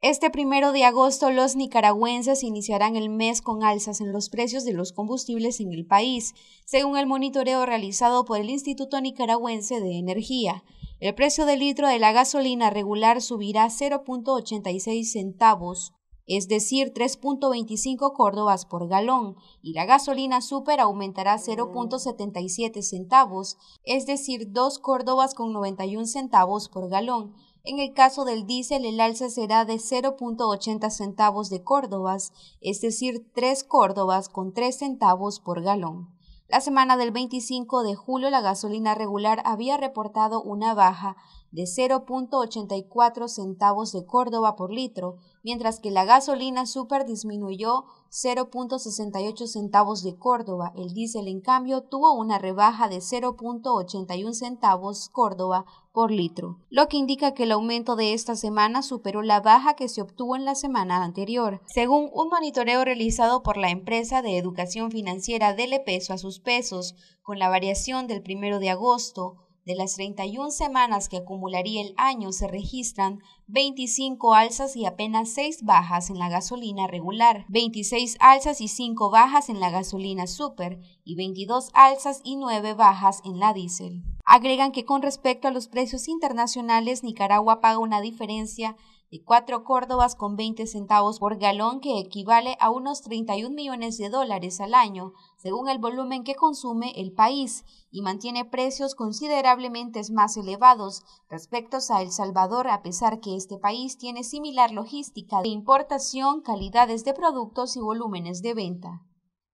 Este primero de agosto los nicaragüenses iniciarán el mes con alzas en los precios de los combustibles en el país, según el monitoreo realizado por el Instituto Nicaragüense de Energía. El precio del litro de la gasolina regular subirá 0.86 centavos, es decir, 3.25 córdobas por galón, y la gasolina super aumentará 0.77 centavos, es decir, 2 córdobas con 91 centavos por galón en el caso del diésel, el alza será de 0.80 centavos de córdobas, es decir, 3 córdobas con 3 centavos por galón. La semana del 25 de julio, la gasolina regular había reportado una baja de 0.84 centavos de Córdoba por litro, mientras que la gasolina super disminuyó 0.68 centavos de Córdoba. El diésel, en cambio, tuvo una rebaja de 0.81 centavos Córdoba por litro, lo que indica que el aumento de esta semana superó la baja que se obtuvo en la semana anterior. Según un monitoreo realizado por la empresa de educación financiera Dele Peso a sus pesos, con la variación del primero de agosto, de las 31 semanas que acumularía el año se registran 25 alzas y apenas 6 bajas en la gasolina regular, 26 alzas y 5 bajas en la gasolina super y 22 alzas y 9 bajas en la diésel. Agregan que con respecto a los precios internacionales Nicaragua paga una diferencia y cuatro córdobas con 20 centavos por galón que equivale a unos 31 millones de dólares al año, según el volumen que consume el país, y mantiene precios considerablemente más elevados respecto a El Salvador, a pesar que este país tiene similar logística de importación, calidades de productos y volúmenes de venta.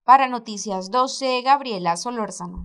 Para Noticias 12, Gabriela Solórzano.